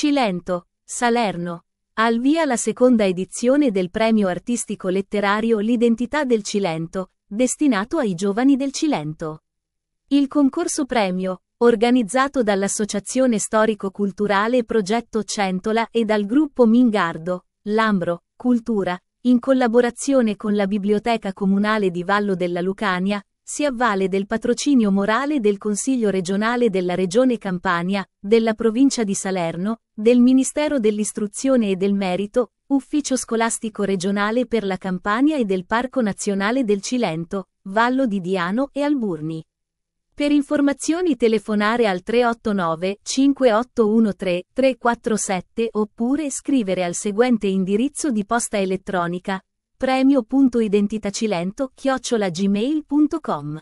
Cilento, Salerno. Al via la seconda edizione del premio artistico letterario L'identità del Cilento, destinato ai giovani del Cilento. Il concorso premio, organizzato dall'Associazione Storico-Culturale Progetto Centola e dal gruppo Mingardo, Lambro, Cultura, in collaborazione con la Biblioteca Comunale di Vallo della Lucania, si avvale del patrocinio morale del Consiglio regionale della Regione Campania, della Provincia di Salerno, del Ministero dell'Istruzione e del Merito, Ufficio Scolastico Regionale per la Campania e del Parco Nazionale del Cilento, Vallo di Diano e Alburni. Per informazioni telefonare al 389 5813 347 oppure scrivere al seguente indirizzo di posta elettronica premioidentitacilento chiocciolagmail.com